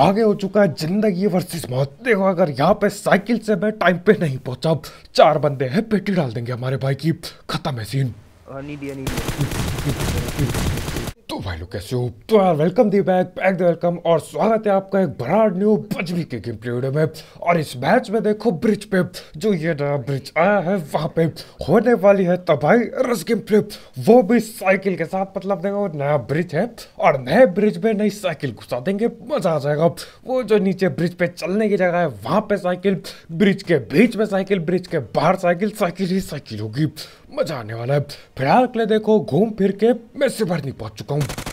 आगे हो चुका है जिंदगी वर्सेस मौत देखो अगर यहाँ पे साइकिल से मैं टाइम पे नहीं पहुंचा चार बंदे हैं पेटी डाल देंगे हमारे भाई की खत्म है सीन नहीं दिया नहीं दिया भाई लोग कैसे हो तो यार welcome the back back the welcome और स्वागत है आपका एक बराड न्यू बजबी के गेम प्ले वीडियो में और इस मैच में देखो ब्रिज पे जो ये नया ब्रिज आया है वहाँ पे होने वाली है तबाही रस गेम प्ले वो भी साइकिल के साथ मतलब देखो नया ब्रिज है और नए ब्रिज में नई साइकिल घुसा देंगे मजा आ जाएगा वो जो नीचे ब्रिज पे चलने की जगह है वहाँ पे साइकिल ब्रिज के बीच में साइकिल ब्रिज के बाहर साइकिल साइकिल ही साइकिल होगी मजा आने वाला है फिलहाल के लिए देखो घूम फिर के मैं सिमर नहीं पहुंच चुका हूं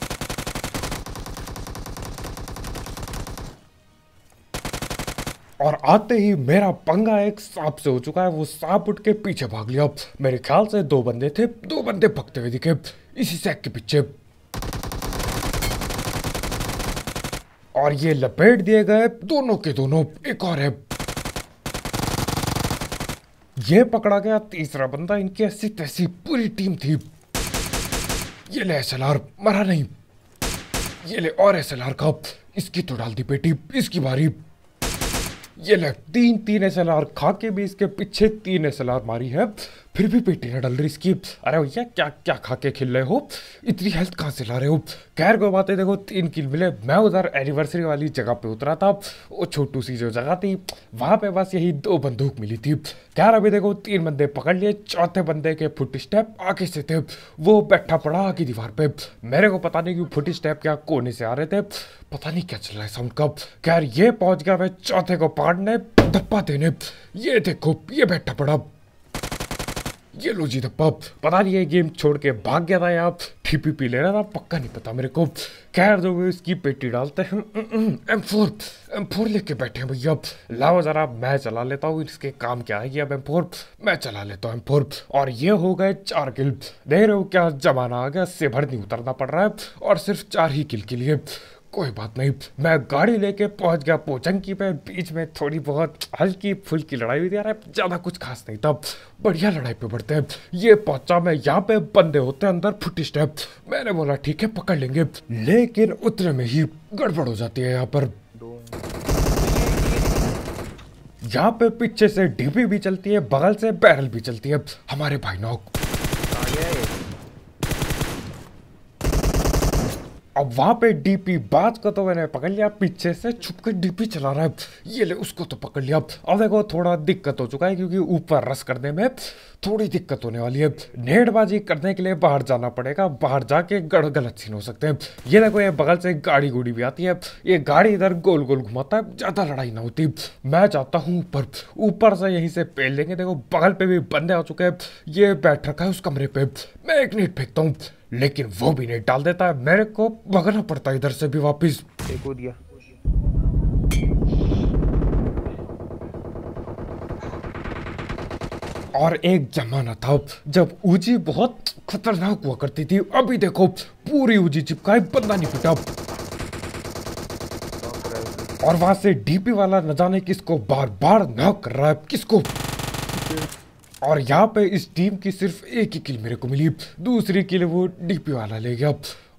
और आते ही मेरा पंगा एक सांप से हो चुका है वो सांप उठ के पीछे भाग लिया मेरे ख्याल से दो बंदे थे दो बंदे भगते हुए दिखे इसी सैक के पीछे और ये लपेट दिए गए दोनों के दोनों एक और है ये पकड़ा गया तीसरा बंदा इनकी ऐसी तैसी पूरी टीम थी ये ले एस मरा नहीं ये ले और एस का इसकी तो डाल दी बेटी इसकी बारी ये ले तीन तीन एस खा के भी इसके पीछे तीन एस मारी है फिर भी पेटी ना डल रही इसकी अरे भैया क्या क्या खा के खिल रहे हो इतनी हेल्थ कहाँ से ला रहे हो खैर को बातें देखो तीन किल मिले मैं उधर एनिवर्सरी वाली जगह पे उतरा था वो छोटू सी जो जगह थी वहाँ पे बस यही दो बंदूक मिली थी खैर अभी देखो तीन बंदे पकड़ लिए चौथे बंदे के फुट स्टेप आगे से थे वो बैठा पड़ा आगे दीवार पे मेरे को पता नहीं कि फुट स्टेप क्या कोने से आ रहे थे पता नहीं क्या चल रहा है साउंड कब खैर ये पहुंच गया मैं चौथे को पकड़ने धप्पा देने ये देखो ये बैठा पड़ा ये लो जी था पब पता नहीं है गेम छोड़ के भाग गया था या ठीपी पी ले रहा था पक्का नहीं पता मेरे को खैर जो वो इसकी पेटी डालते हैं एम फोर एम फोर लेके बैठे हैं भैया लाओ ज़रा मैं चला लेता हूँ इसके काम क्या है कि अब एम फोर मैं चला लेता हूँ एम फोर और ये हो गए चार किल देख रहे हो क्या जमाना आ गया से भर नहीं उतरना पड़ रहा है और सिर्फ चार ही किल के लिए कोई बात नहीं मैं गाड़ी लेके पहुंच गया पोचंकी पे बीच में थोड़ी बहुत हल्की फुल्की लड़ाई हुई थी यार ज़्यादा कुछ खास नहीं था बढ़िया लड़ाई पे बढ़ते हैं ये पहुंचा मैं यहाँ पे बंदे होते हैं अंदर फुटी स्टेप मैंने बोला ठीक है पकड़ लेंगे लेकिन उतने में ही गड़बड़ हो जाती है यहाँ पर यहाँ पे पीछे से डीपी भी चलती है बगल से बैरल भी चलती है हमारे भाई नौक अब वहां पे डीपी बात को तो मैंने पकड़ लिया पीछे से छुप कर डीपी चला रहा है ये ले उसको तो पकड़ लिया अब देखो थोड़ा दिक्कत हो चुका है क्योंकि ऊपर रस करने में थोड़ी दिक्कत होने वाली है नेटबाजी करने के लिए बाहर जाना पड़ेगा बाहर जाके गड़ गलत सीन हो सकते हैं ये देखो ये बगल से गाड़ी गुड़ी भी आती है ये गाड़ी इधर गोल गोल घुमाता है ज़्यादा लड़ाई ना होती मैं चाहता हूँ ऊपर ऊपर से यहीं से पेल लेंगे देखो बगल पे भी बंदे आ चुके हैं ये बैठ रखा है उस कमरे पे मैं एक नीट फेंकता हूँ लेकिन वो भी नहीं डाल देता है मेरे को भगना पड़ता है इधर से भी वापिस और एक जमाना था जब ऊजी बहुत खतरनाक हुआ करती थी अभी देखो पूरी ऊजी चिपकाई बंदा नहीं फिटा और वहां से डीपी वाला न जाने किसको बार बार ना कर रहा है किसको और यहाँ पे इस टीम की सिर्फ एक ही किल मेरे को मिली दूसरी किल वो डीपी वाला ले गया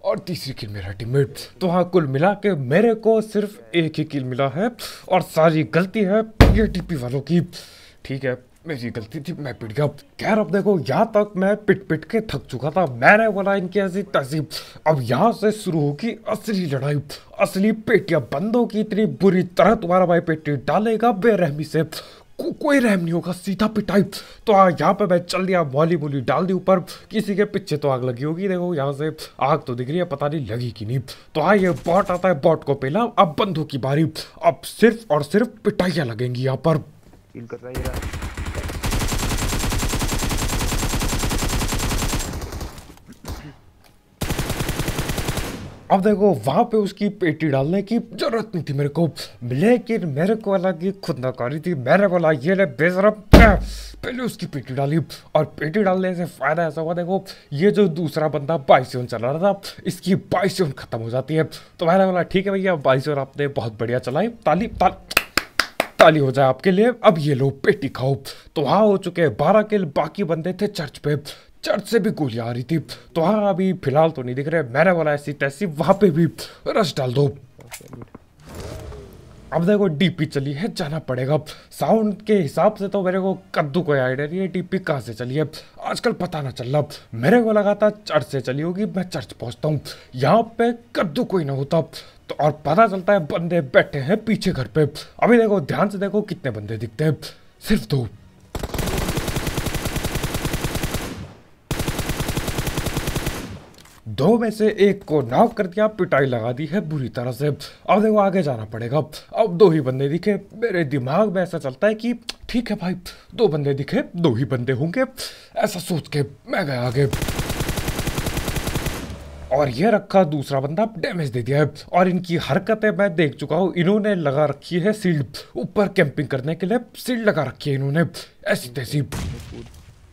और तीसरी किल मेरा टीममेट तो हाँ कुल मिला के मेरे को सिर्फ एक ही किल मिला है और सारी गलती है ये डीपी वालों की ठीक है मेरी गलती थी मैं पिट गया खैर अब देखो यहाँ तक मैं पिट पिट के थक चुका था मैंने बोला इनकी ऐसी तहजीब अब यहाँ से शुरू होगी असली लड़ाई असली पेटिया बंदों की इतनी बुरी तरह तुम्हारा भाई पेटी डालेगा बेरहमी से को, कोई रहम नहीं होगा सीधा पिटाई तो यहाँ पे मैं चल दिया वॉली बोली डाल दी ऊपर किसी के पीछे तो आग लगी होगी देखो यहाँ से आग तो दिख रही है पता नहीं लगी कि नहीं तो हाँ ये बॉट आता है बॉट को पहला अब बंदूक की बारी अब सिर्फ और सिर्फ पिटाइयाँ लगेंगी यहाँ पर अब देखो वहाँ पे उसकी पेटी डालने की जरूरत नहीं थी मेरे को लेकिन मेरे को अलग ही खुद नकारी थी मैंने बोला ये ले बेजर पहले उसकी पेटी डाली और पेटी डालने से फ़ायदा ऐसा हुआ देखो ये जो दूसरा बंदा ओन चला रहा था इसकी बाइसोन ख़त्म हो जाती है तो मैंने बोला ठीक है भैया ओन आपने बहुत बढ़िया चलाई ताली ताली ताली हो जाए आपके लिए अब ये लो पेटी खाओ तो वहाँ हो चुके हैं बारह किल बाकी बंदे थे चर्च पे चर्च से भी गोली आ रही थी तो हाँ अभी फिलहाल तो नहीं दिख रहे मैंने बोला ऐसी तैसी वहां पे भी रस डाल दो अब देखो डीपी चली है जाना पड़ेगा साउंड के हिसाब से तो मेरे को कद्दू को आइडिया नहीं है डीपी कहाँ से चली है आजकल पता ना चल रहा मेरे को लगा था चर्च से चली होगी मैं चर्च पहुंचता हूँ यहाँ पे कद्दू कोई ना होता तो और पता चलता है बंदे बैठे हैं पीछे घर पे अभी देखो ध्यान से देखो कितने बंदे दिखते हैं सिर्फ दो दो में से एक को नॉक कर दिया पिटाई लगा दी है बुरी तरह से अब देखो आगे जाना पड़ेगा अब दो ही बंदे दिखे मेरे दिमाग में ऐसा चलता है कि ठीक है भाई दो बंदे दिखे दो ही बंदे होंगे ऐसा सोच के मैं गया आगे और ये रखा दूसरा बंदा डैमेज दे दिया है और इनकी हरकतें मैं देख चुका हूँ इन्होंने लगा रखी है सील्ड ऊपर कैंपिंग करने के लिए सील्ड लगा रखी है इन्होंने ऐसी तैसी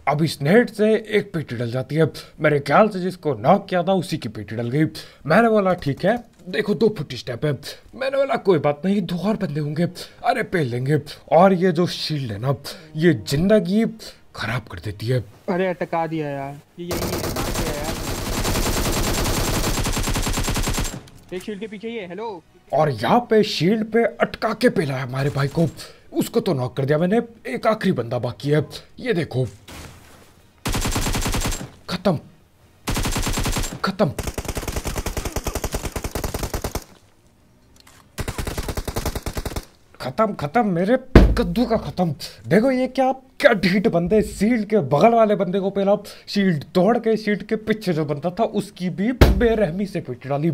अब इस नेट से एक पेटी डल जाती है मेरे ख्याल से जिसको नॉक किया था उसी की पेटी डल गई मैंने बोला ठीक है देखो दो फुट स्टेप है मैंने बोला कोई बात नहीं दो और बंदे होंगे अरे पे लेंगे और ये जो शील्ड है ना ये जिंदगी खराब कर देती है अरे अटका दिया यार ये यही है एक शील्ड के पीछे ये हेलो और यहाँ पे शील्ड पे अटका के पेला है हमारे भाई को उसको तो नॉक कर दिया मैंने एक आखिरी बंदा बाकी है ये देखो खत्म खत्म खत्म खत्म मेरे कद्दू का खत्म देखो ये क्या क्या ढीट बंदे शील्ड के बगल वाले बंदे को पहला शील्ड तोड़ के शील्ड के पीछे जो बनता था उसकी भी बेरहमी से पीट डाली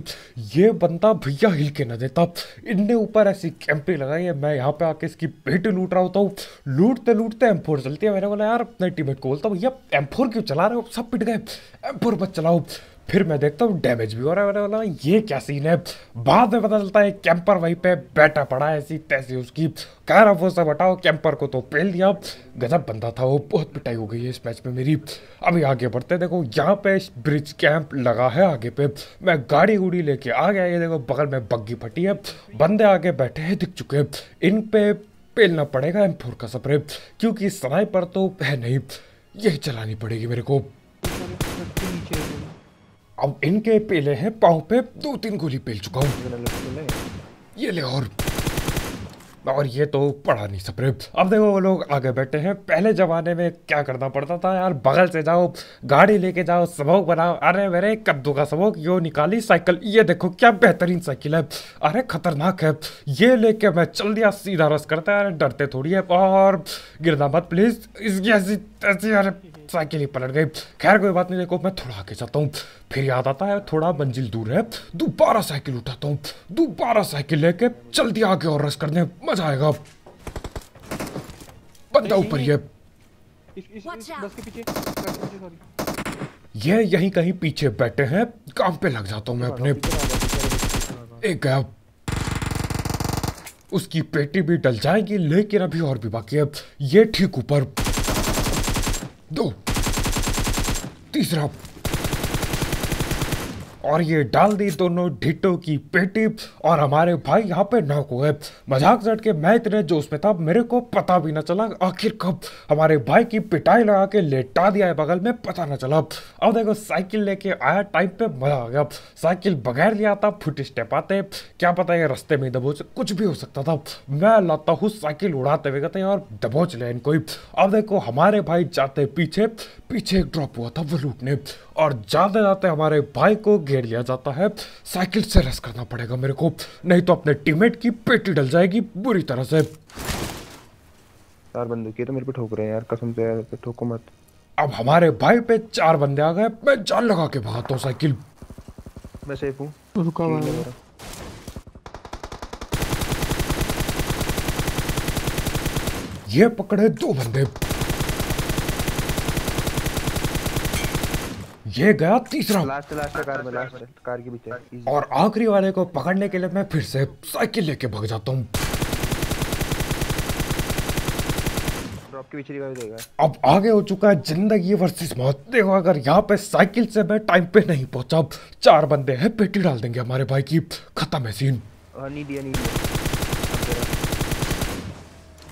ये बंदा भैया हिल के न देता इनने ऊपर ऐसी कैंपे लगाई है मैं यहाँ पे आके इसकी पेट लूट रहा होता हूँ लूटते लूटते एम फोर चलती है मैंने बोला यार अपने टीमेट को बोलता भैया एम क्यों चला रहे हो सब पिट गए एम फोर चलाओ फिर मैं देखता हूँ डैमेज भी हो रहा है बोला ये क्या सीन है बाद में पता चलता है कैंपर वहीं पे बैठा पड़ा है ऐसी तैसी उसकी कह रहा वो सब हटाओ कैंपर को तो पेल दिया गजब बंदा था वो बहुत पिटाई हो गई है इस मैच में मेरी अभी आगे बढ़ते देखो यहाँ पे ब्रिज कैंप लगा है आगे पे मैं गाड़ी गुड़ी लेके आ गया ये देखो बगल में बग्गी फटी है बंदे आगे बैठे हैं दिख चुके हैं इन पे पेलना पड़ेगा एम फोर का सप्रे क्योंकि स्नाइपर तो है नहीं यही चलानी पड़ेगी मेरे को अब इनके पेले हैं पाँव पे दो तीन गोली पेल चुका हूँ तो ये ले और और ये तो पढ़ा नहीं सपरे अब देखो वो लोग आगे बैठे हैं पहले ज़माने में क्या करना पड़ता था यार बगल से जाओ गाड़ी लेके जाओ सबोक बनाओ अरे मेरे कद्दू का सबोक यो निकाली साइकिल ये देखो क्या बेहतरीन साइकिल है अरे खतरनाक है ये लेके मैं चल दिया सीधा रस करता है अरे डरते थोड़ी है और गिरना मत प्लीज़ इसकी ऐसी ऐसी अरे साइकिल ही पलट गई खैर कोई बात नहीं देखो मैं थोड़ा आगे जाता हूँ फिर याद आता है थोड़ा मंजिल दूर है दोबारा साइकिल उठाता हूँ दोबारा साइकिल लेके जल्दी आगे और रस करने मजा आएगा बंदा ऊपर ये ये यहीं कहीं पीछे बैठे हैं काम पे लग जाता हूँ मैं अपने एक गया उसकी पेटी भी डल जाएगी लेकिन अभी और भी बाकी है ये ठीक ऊपर Du! Dies drauf! और ये डाल दी दोनों ढिटो की पेटी और हमारे भाई यहाँ पे नाक हुए मजाक जट के मैं इतने जोश में था मेरे को पता भी ना चला आखिर कब हमारे भाई की पिटाई लगा के लेटा दिया है बगल में पता ना चला अब देखो साइकिल लेके आया टाइम पे मजा आ गया साइकिल बगैर लिया था फुट स्टेप आते क्या पता ये रस्ते में दबोच कुछ भी हो सकता था मैं लाता हूँ साइकिल उड़ाते हुए कहते और दबोच ले इनको अब देखो हमारे भाई जाते पीछे पीछे एक ड्रॉप हुआ था वो लूटने और जाते जाते हमारे भाई को घेर घेर लिया जाता है साइकिल से रस करना पड़ेगा मेरे को नहीं तो अपने टीममेट की पेटी डल जाएगी बुरी तरह से चार बंदे किए तो मेरे पे ठोक रहे हैं यार कसम से यार तो ठोको मत अब हमारे भाई पे चार बंदे आ गए मैं जान लगा के भागता हूँ साइकिल मैं सेफ हूँ तो रुका हुआ ये पकड़े दो बंदे ये गया तीसरा लास्ट लास्ट कार में लास्ट कार के पीछे और आखिरी वाले को पकड़ने के लिए मैं फिर से साइकिल लेके भाग जाता हूँ अब आगे हो चुका है जिंदगी वर्सेस मौत देखो अगर यहाँ पे साइकिल से मैं टाइम पे नहीं पहुंचा चार बंदे हैं पेटी डाल देंगे हमारे भाई की खत्म है सीन नहीं दिया नहीं दिया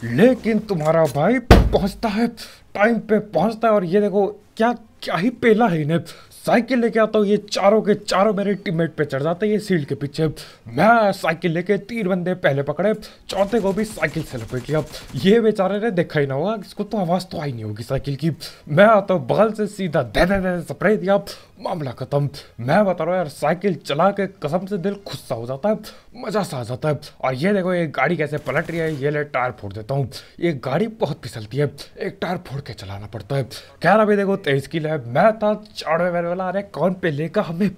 लेकिन तुम्हारा भाई पहुंचता है टाइम पे पहुंचता है और ये देखो क्या क्या ही पहला है इन्हें साइकिल लेके आता हूँ ये चारों के चारों मेरे टीममेट पे चढ़ जाते हैं ये सील के पीछे मैं साइकिल लेके तीन बंदे पहले पकड़े चौथे को भी साइकिल से लपेट लिया ये बेचारे ने देखा ही ना होगा इसको तो आवाज़ तो आई नहीं होगी साइकिल की मैं आता हूँ बगल से सीधा दे दे दे स्प्रे दिया मामला खत्म मैं बता रहा हूँ यार साइकिल चला के कसम से दिल गुस्सा हो जाता है मजा सा आ जाता है और ये देखो ये गाड़ी कैसे पलट रही है ये ले टायर फोड़ देता हूँ ये गाड़ी बहुत फिसलती है एक टायर फोड़ के चलाना पड़ता है कह रहा भाई देखो तेज की है मैं था चौड़े मैंने वाला अरे कौन पे लेगा हमें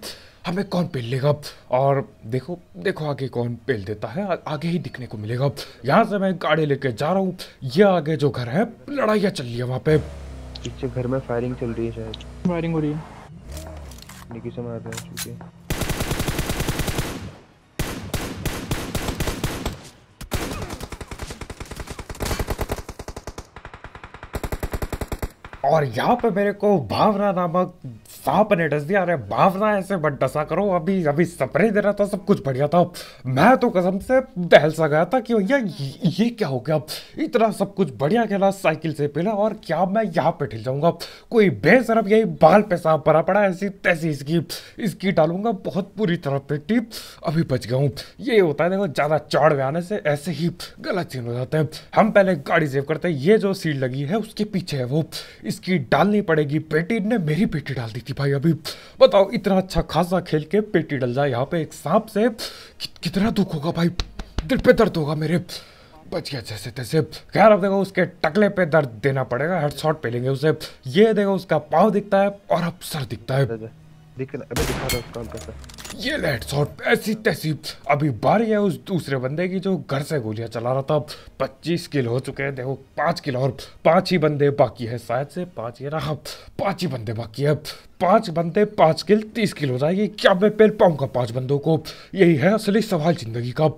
हमें कौन पेल लेगा और देखो देखो आगे कौन पेल देता है आ, आगे ही दिखने को मिलेगा यहाँ से मैं गाड़ी लेके जा रहा हूँ ये आगे जो घर है लड़ाइया चल रही है वहाँ पे पीछे घर में फायरिंग चल रही है शायद फायरिंग हो रही है निकी समय आते हैं चूँकि और यहाँ पे मेरे को भावना नामक सांप ने डस दिया अरे भावना ऐसे बट डसा करो अभी अभी स्प्रे दे रहा था सब कुछ बढ़िया था मैं तो कसम से दहल सा गया था कि भैया ये क्या हो गया इतना सब कुछ बढ़िया खेला साइकिल से पिला और क्या मैं यहाँ पे ठिल जाऊंगा कोई बेसरफ यही बाल पे सांप भरा पड़ा ऐसी तैसी इसकी इसकी डालूंगा बहुत बुरी तरह पिटी अभी बच गया हूँ ये होता है देखो ज़्यादा चौड़ में आने से ऐसे ही गलत सीन हो जाते हैं हम पहले गाड़ी सेव करते हैं ये जो सीट लगी है उसके पीछे है वो इस इसकी डालनी पड़ेगी पेटी ने मेरी पेटी डाल दी थी भाई अभी बताओ इतना अच्छा खासा खेल के पेटी डल जाए यहाँ पे एक सांप से कि, कितना दुख होगा भाई दिल पे दर्द होगा मेरे बच गया जैसे तैसे खैर अब देखो उसके टकले पे दर्द देना पड़ेगा हेड शॉट पे लेंगे उसे ये देखो उसका पाँव दिखता है और अब सर दिखता है दिखा रहा उसका ये लेट्स और ऐसी तैसी अभी बारी है उस दूसरे बंदे की जो घर से गोलियां चला रहा था पच्चीस किल हो चुके हैं देखो पाँच किल और पाँच ही बंदे बाकी है शायद से पाँच ये रहा पाँच ही बंदे बाकी है पाँच बंदे पाँच किल तीस किल हो जाएगी क्या मैं पेल पाऊंगा पाँच बंदों को यही है असली सवाल जिंदगी का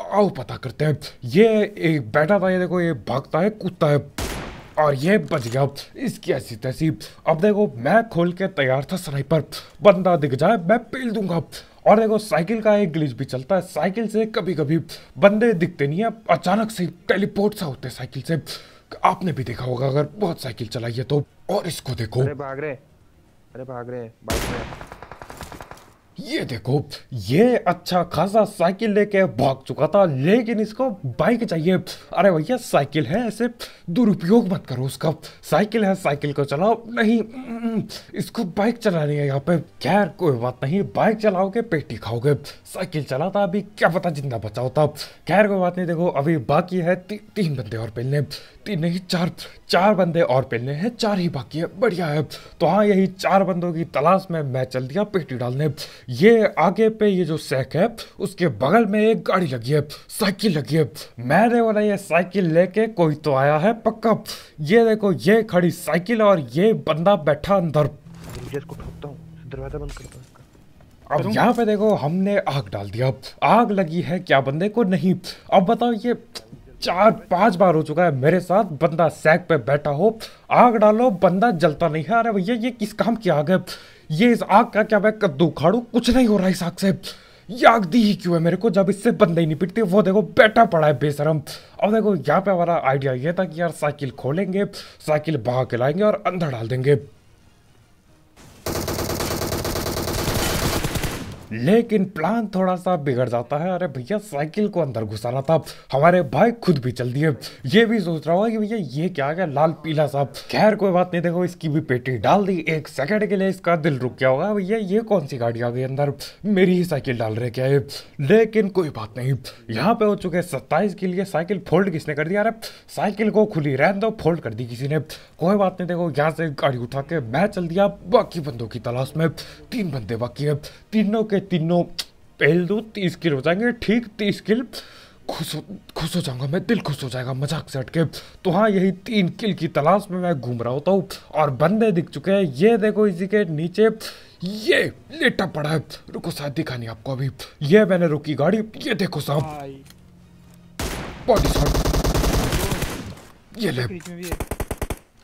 आओ पता करते हैं ये एक बैठा था ये देखो ये भागता है कूदता है और ये बच गया इसकी ऐसी तैसी अब देखो मैं खोल के तैयार था स्नाइपर बंदा दिख जाए मैं पील दूंगा और देखो साइकिल का एक ग्लिच भी चलता है साइकिल से कभी कभी बंदे दिखते नहीं है अचानक से टेलीपोर्ट सा होते साइकिल से आपने भी देखा होगा अगर बहुत साइकिल चलाई है तो और इसको देखो अरे भाग रहे अरे भाग रहे बाइक में ये देखो ये अच्छा खासा साइकिल लेके भाग चुका था लेकिन इसको बाइक चाहिए अरे भैया साइकिल है ऐसे दुरुपयोग मत करो उसका साइकिल है साइकिल को चलाओ नहीं इसको बाइक चलानी है यहाँ पे खैर कोई बात नहीं बाइक चलाओगे पेटी खाओगे साइकिल चलाता अभी क्या पता जिंदा बचा होता खैर कोई बात नहीं देखो अभी बाकी है ती, तीन बंदे और पहले तीन नहीं चार चार बंदे और पहले हैं चार ही बाकी है बढ़िया है तो हाँ यही चार बंदों की तलाश में मैं चल दिया पेटी डालने ये आगे पे ये जो सैक है उसके बगल में एक गाड़ी लगी है साइकिल लगी है मैंने बोला ये साइकिल लेके कोई तो आया है पक्का ये देखो ये खड़ी साइकिल और ये बंदा बैठा अंदर दरवाजा बंद करता हूँ अब यहाँ पे देखो हमने आग डाल दिया आग लगी है क्या बंदे को नहीं अब बताओ ये चार पांच बार हो चुका है मेरे साथ बंदा सैक पे बैठा हो आग डालो बंदा जलता नहीं है अरे भैया ये किस काम की आग है ये इस आग का क्या मैं कद्दू खाड़ू कुछ नहीं हो रहा इस आग से ये आग दी ही क्यों है मेरे को जब इससे बंदा ही नहीं पिटती वो देखो बैठा पड़ा है बेशरम अब देखो यहाँ पे हमारा आइडिया ये था कि यार साइकिल खोलेंगे साइकिल बहा के लाएंगे और अंदर डाल देंगे लेकिन प्लान थोड़ा सा बिगड़ जाता है अरे भैया साइकिल को अंदर घुसाना था हमारे भाई खुद भी चल दिए ये भी सोच रहा हुआ कि भैया ये क्या गया लाल पीला साहब खैर कोई बात नहीं देखो इसकी भी पेटी डाल दी एक सेकंड के लिए इसका दिल रुक गया होगा भैया ये कौन सी गाड़ी आ गई अंदर मेरी ही साइकिल डाल रहे क्या है लेकिन कोई बात नहीं यहाँ पे हो चुके सत्ताईस के लिए साइकिल फोल्ड किसने कर दिया अरे साइकिल को खुली रहने दो फोल्ड कर दी किसी ने कोई बात नहीं देखो यहाँ से गाड़ी उठा के मैं चल दिया बाकी बंदों की तलाश में तीन बंदे बाकी है तीनों के के तीनों पहल दो तीस किल हो जाएंगे ठीक तीस किल खुश हो खुश हो जाऊंगा मैं दिल खुश हो जाएगा मजाक से हटके तो हाँ यही तीन किल की तलाश में मैं घूम रहा होता हूँ और बंदे दिख चुके हैं ये देखो इसी के नीचे ये लेटा पड़ा है रुको शायद दिखा नहीं आपको अभी ये मैंने रुकी गाड़ी ये देखो साहब बॉडी शॉट ये ले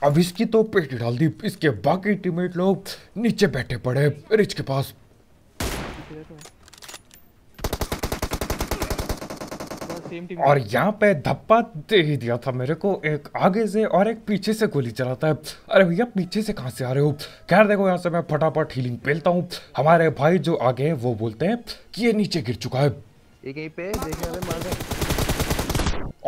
अब इसकी तो पेटी डाल दी इसके बाकी टीमेट लोग नीचे बैठे पड़े रिच के पास और यहाँ पे धप्पा दे ही दिया था मेरे को एक आगे से और एक पीछे से गोली चलाता है अरे भैया पीछे से कहाँ से आ रहे हो खैर देखो यहाँ से मैं फटाफट हीलिंग पेलता हूँ हमारे भाई जो आगे हैं वो बोलते हैं कि ये नीचे गिर चुका है पे देखने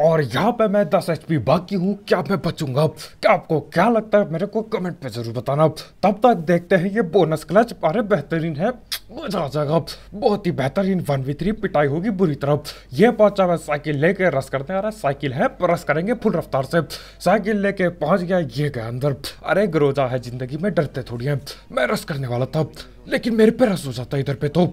और यहाँ पे मैं दस एच पी बाकी हूँ क्या मैं बचूंगा क्या आपको क्या लगता है मेरे को कमेंट पे जरूर बताना तब तक देखते हैं ये बोनस क्लच अरे बेहतरीन है मजा आ जाएगा बहुत ही बेहतरीन वन वी थ्री पिटाई होगी बुरी तरफ ये पहुंचा मैं साइकिल लेके रस करते हैं अरे साइकिल है रस करेंगे फुल रफ्तार से साइकिल लेके पहुंच गया ये गया अंदर अरे ग्रोजा है जिंदगी में डरते थोड़ी है मैं रस करने वाला था लेकिन मेरे पे रस हो जाता इधर पे तो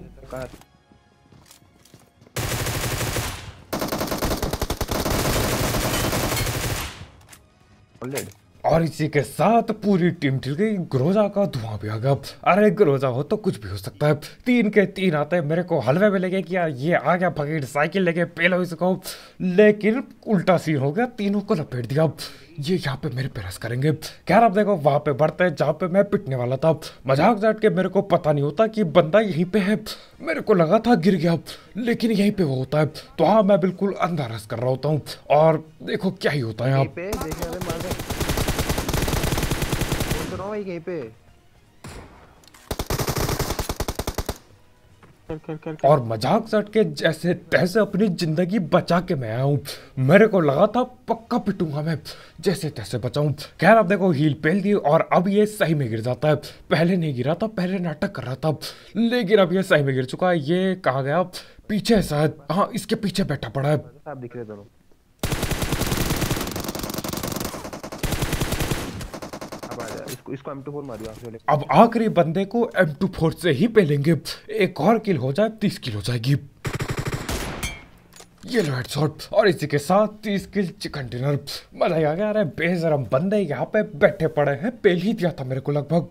Olha ele. और इसी के साथ पूरी टीम ठीक गई ग्रोजा का धुआं भी आ गया अरे ग्रोजा हो तो कुछ भी हो सकता है तीन के तीन आते हैं मेरे को हलवे में लगे कि यार ये आ गया फकीर साइकिल लेके पेलो इसको लेकिन उल्टा सीन हो गया तीनों को लपेट दिया ये यहाँ पे मेरे पेरस करेंगे खैर आप देखो वहाँ पे बढ़ते हैं जहाँ पे मैं पिटने वाला था मजाक जाट के मेरे को पता नहीं होता कि बंदा यहीं पे है मेरे को लगा था गिर गया लेकिन यहीं पे वो होता है तो हाँ मैं बिल्कुल अंधा रस कर रहा होता हूँ और देखो क्या ही होता है यहाँ भाई कहीं पे कर, कर, कर, और मजाक सट के जैसे तैसे अपनी जिंदगी बचा के मैं आया हूँ मेरे को लगा था पक्का पिटूंगा मैं जैसे तैसे बचाऊ खैर आप देखो हील पहल दी और अब ये सही में गिर जाता है पहले नहीं गिरा था पहले नाटक कर रहा था लेकिन अब ये सही में गिर चुका है ये कहा गया पीछे शायद हाँ इसके पीछे बैठा पड़ा है दिख रहे दोनों इसको इसको M24 मारियो आखिरी अब आखिरी बंदे को M24 से ही पहलेंगे एक और किल हो जाए तीस किल हो जाएगी ये लो हेडशॉट और इसी के साथ तीस किल चिकन डिनर मजा ही आ गया अरे बेजरम बंदे यहाँ पे बैठे पड़े हैं पेल ही दिया था मेरे को लगभग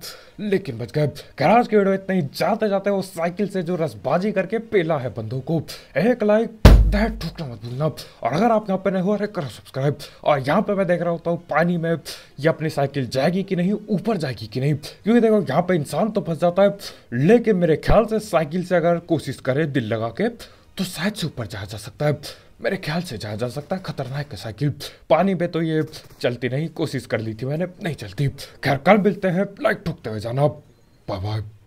लेकिन बच गए गराज के वीडियो इतने ही जाते जाते वो साइकिल से जो रसबाजी करके पेला है बंदों को एक लाइक पसंद है मत भूलना और अगर आप यहाँ पर नहीं हो रहे करो सब्सक्राइब और यहाँ पर मैं देख रहा होता हूँ पानी में ये अपनी साइकिल जाएगी कि नहीं ऊपर जाएगी कि नहीं क्योंकि देखो यहाँ पर इंसान तो फंस जाता है लेकिन मेरे ख्याल से साइकिल से अगर कोशिश करे दिल लगा के तो शायद से ऊपर जाया जा सकता है मेरे ख्याल से जाया जा सकता है खतरनाक साइकिल पानी पे तो ये चलती नहीं कोशिश कर ली थी मैंने नहीं चलती खैर कल मिलते हैं लाइक ठोकते हुए जाना बाय